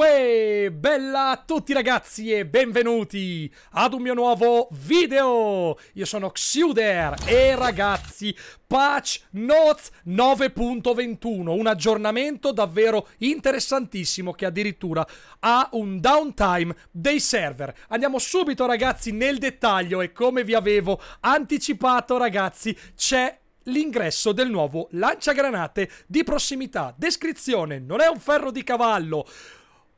Uè, bella a tutti ragazzi e benvenuti ad un mio nuovo video! Io sono Xuder e ragazzi, Patch Notes 9.21, un aggiornamento davvero interessantissimo che addirittura ha un downtime dei server. Andiamo subito ragazzi nel dettaglio e come vi avevo anticipato ragazzi c'è l'ingresso del nuovo lanciagranate di prossimità. Descrizione, non è un ferro di cavallo,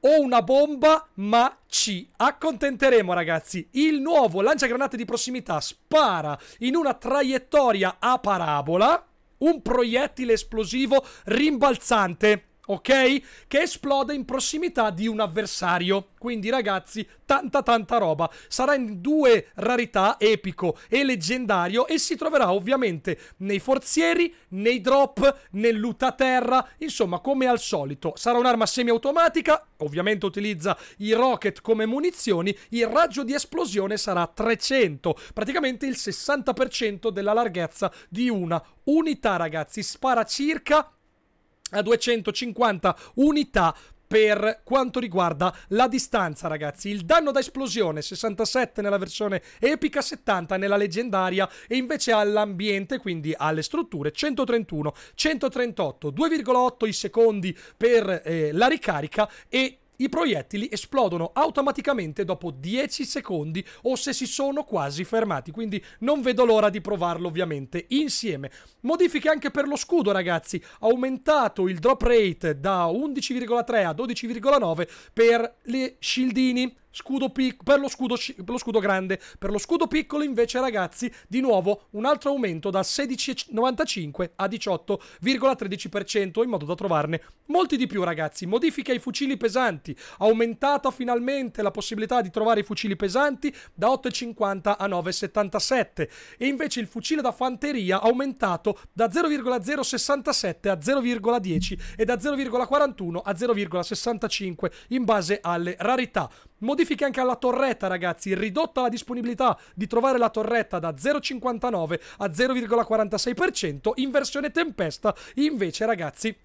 o una bomba, ma ci accontenteremo ragazzi. Il nuovo lanciagranate di prossimità spara in una traiettoria a parabola un proiettile esplosivo rimbalzante ok? Che esplode in prossimità di un avversario. Quindi ragazzi, tanta tanta roba. Sarà in due rarità, epico e leggendario, e si troverà ovviamente nei forzieri, nei drop, nell'utaterra, insomma come al solito. Sarà un'arma semiautomatica, ovviamente utilizza i rocket come munizioni, il raggio di esplosione sarà 300, praticamente il 60% della larghezza di una unità ragazzi. Spara circa a 250 unità per quanto riguarda la distanza ragazzi il danno da esplosione 67 nella versione epica 70 nella leggendaria e invece all'ambiente quindi alle strutture 131 138 2,8 i secondi per eh, la ricarica e i proiettili esplodono automaticamente dopo 10 secondi o se si sono quasi fermati, quindi non vedo l'ora di provarlo ovviamente insieme. Modifiche anche per lo scudo ragazzi, aumentato il drop rate da 11,3 a 12,9 per le shieldini Scudo pic- per, lo scudo per lo scudo grande. Per lo scudo piccolo, invece, ragazzi, di nuovo un altro aumento da 16,95 a 18,13% in modo da trovarne molti di più, ragazzi. Modifica ai fucili pesanti. Aumentata finalmente la possibilità di trovare i fucili pesanti da 8,50 a 9,77. E invece il fucile da fanteria aumentato da 0,067 a 0,10 e da 0,41 a 0,65 in base alle rarità. Modifiche anche alla torretta, ragazzi. Ridotta la disponibilità di trovare la torretta da 0,59 a 0,46% in versione tempesta. Invece, ragazzi,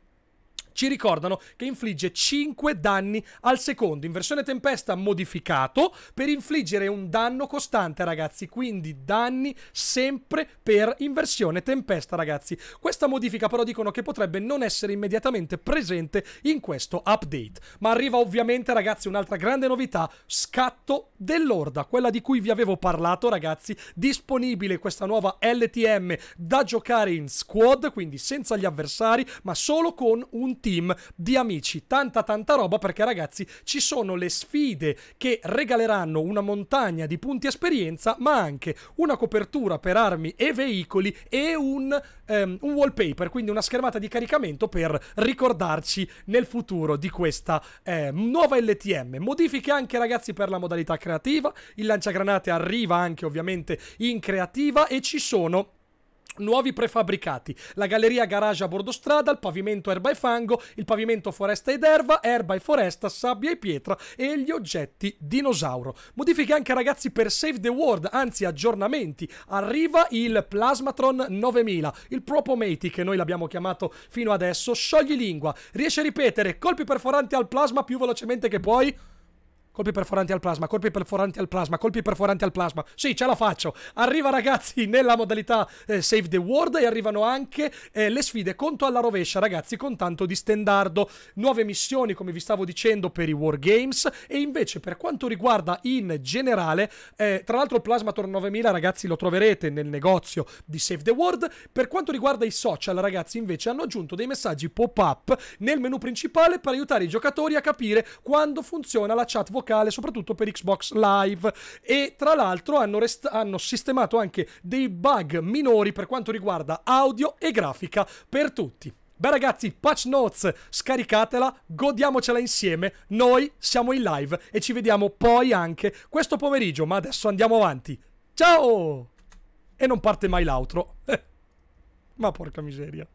ci ricordano che infligge 5 danni al secondo in versione tempesta modificato per infliggere un danno costante ragazzi quindi danni sempre per inversione tempesta ragazzi questa modifica però dicono che potrebbe non essere immediatamente presente in questo update ma arriva ovviamente ragazzi un'altra grande novità scatto dell'orda quella di cui vi avevo parlato ragazzi disponibile questa nuova LTM da giocare in squad quindi senza gli avversari ma solo con un team di amici. Tanta tanta roba perché ragazzi ci sono le sfide che regaleranno una montagna di punti esperienza ma anche una copertura per armi e veicoli e un, um, un wallpaper, quindi una schermata di caricamento per ricordarci nel futuro di questa eh, nuova LTM. Modifiche anche ragazzi per la modalità creativa, il lanciagranate arriva anche ovviamente in creativa e ci sono Nuovi prefabbricati, la galleria garage a bordo strada, il pavimento erba e fango, il pavimento foresta ed erba, erba e foresta, sabbia e pietra e gli oggetti dinosauro. Modifiche anche ragazzi per Save the World, anzi aggiornamenti. Arriva il Plasmatron 9000, il Propomati che noi l'abbiamo chiamato fino adesso, sciogli lingua, riesce a ripetere colpi perforanti al plasma più velocemente che puoi. Colpi perforanti al plasma, colpi perforanti al plasma, colpi perforanti al plasma. Sì, ce la faccio. Arriva ragazzi nella modalità eh, Save the World e arrivano anche eh, le sfide conto alla rovescia, ragazzi, con tanto di stendardo. Nuove missioni, come vi stavo dicendo, per i Wargames e invece per quanto riguarda in generale, eh, tra l'altro il Plasma Plasmator 9000, ragazzi, lo troverete nel negozio di Save the World. Per quanto riguarda i social, ragazzi, invece hanno aggiunto dei messaggi pop-up nel menu principale per aiutare i giocatori a capire quando funziona la chat vocale locale, soprattutto per Xbox Live. E tra l'altro hanno, rest- hanno sistemato anche dei bug minori per quanto riguarda audio e grafica per tutti. Beh ragazzi, Patch Notes, scaricatela, godiamocela insieme, noi siamo in live e ci vediamo poi anche questo pomeriggio, ma adesso andiamo avanti. Ciao! E non parte mai l'altro. ma porca miseria.